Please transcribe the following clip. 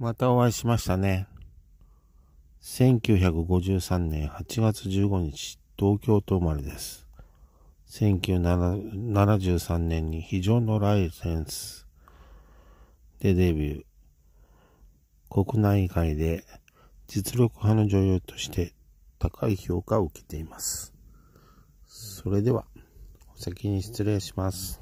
またお会いしましたね。1953年8月15日、東京都生まれです。1973年に非常のライセンスでデビュー。国内外で実力派の女優として高い評価を受けています。それでは、お先に失礼します。